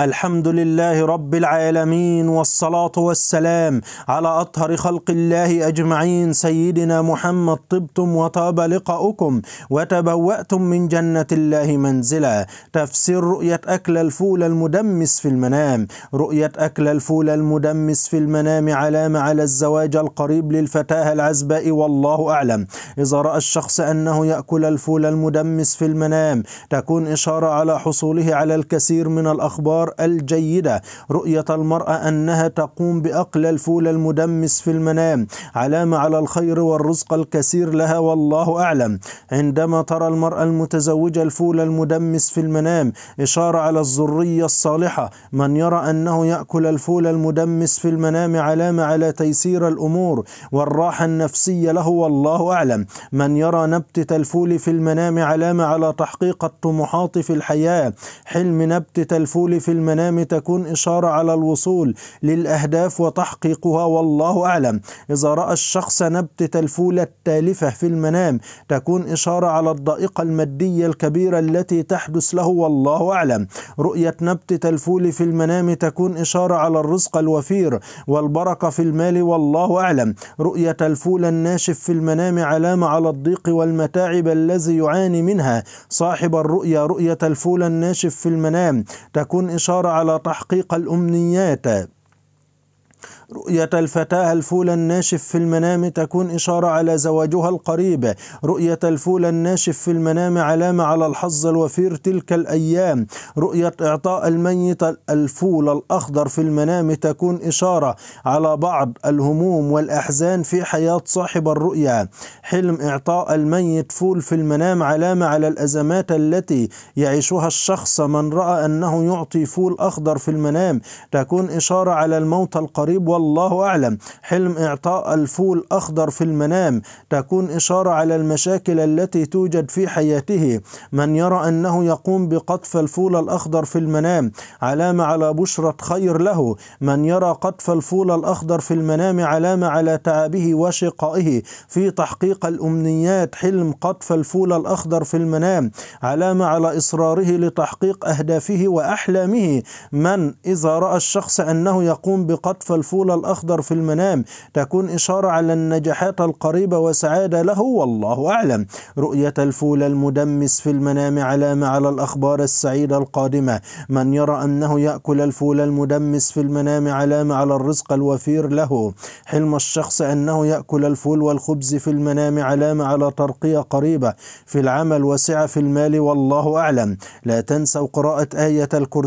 الحمد لله رب العالمين والصلاة والسلام على أطهر خلق الله أجمعين سيدنا محمد طبتم وطاب لقاؤكم وتبوأتم من جنة الله منزلا تفسير رؤية أكل الفول المدمس في المنام رؤية أكل الفول المدمس في المنام علامة على الزواج القريب للفتاة العزباء والله أعلم إذا رأى الشخص أنه يأكل الفول المدمس في المنام تكون إشارة على حصوله على الكثير من الأخبار الآثار الجيدة رؤية المرأة أنها تقوم بأقل الفول المدمس في المنام علامة على الخير والرزق الكثير لها والله أعلم عندما ترى المرأة المتزوجة الفول المدمس في المنام إشارة على الذرية الصالحة من يرى أنه يأكل الفول المدمس في المنام علامة على تيسير الأمور والراحة النفسية له والله أعلم من يرى نبتة الفول في المنام علامة على تحقيق الطموحات في الحياة حلم نبتة الفول في المنام تكون إشارة على الوصول للأهداف وتحقيقها والله أعلم إذا رأى الشخص نبتة الفول التالفة في المنام تكون إشارة على الضائقة المادية الكبيرة التي تحدث له والله أعلم رؤية نبتة الفول في المنام تكون إشارة على الرزق الوفير والبركة في المال والله أعلم رؤية الفول الناشف في المنام علامة على الضيق والمتاعب الذي يعاني منها صاحب الرؤية رؤية الفول الناشف في المنام تكون إشارة إشارة على تحقيق الأمنيات رؤية الفتاة الفول الناشف في المنام تكون إشارة على زواجها القريب رؤية الفول الناشف في المنام علامة على الحظ الوفير تلك الأيام رؤية إعطاء الميت الفول الأخضر في المنام تكون إشارة على بعض الهموم والأحزان في حياة صاحب الرؤيا حلم إعطاء الميت فول في المنام علامة على الأزمات التي يعيشها الشخص من رأى أنه يعطي فول أخضر في المنام تكون إشارة على الموت القريب والله أعلم حلم إعطاء الفول أخضر في المنام تكون إشارة على المشاكل التي توجد في حياته من يرى أنه يقوم بقطف الفول الأخضر في المنام علامة على بشرة خير له من يرى قطف الفول الأخضر في المنام علامة على تعبه وشقائه في تحقيق الأمنيات حلم قطف الفول الأخضر في المنام علامة على إصراره لتحقيق أهدافه وأحلامه من إذا رأى الشخص أنه يقوم بقطف الفول الحلول الأخضر في المنام تكون إشارة على النجاحات القريبة وسعادة له والله أعلم رؤية الفول المدمس في المنام علامة على الأخبار السعيدة القادمة من يرى أنه يأكل الفول المدمس في المنام علامة على الرزق الوفير له حلم الشخص أنه يأكل الفول والخبز في المنام علامة على ترقية قريبة في العمل وسعة في المال والله أعلم لا تنسوا قراءة آية الكرسي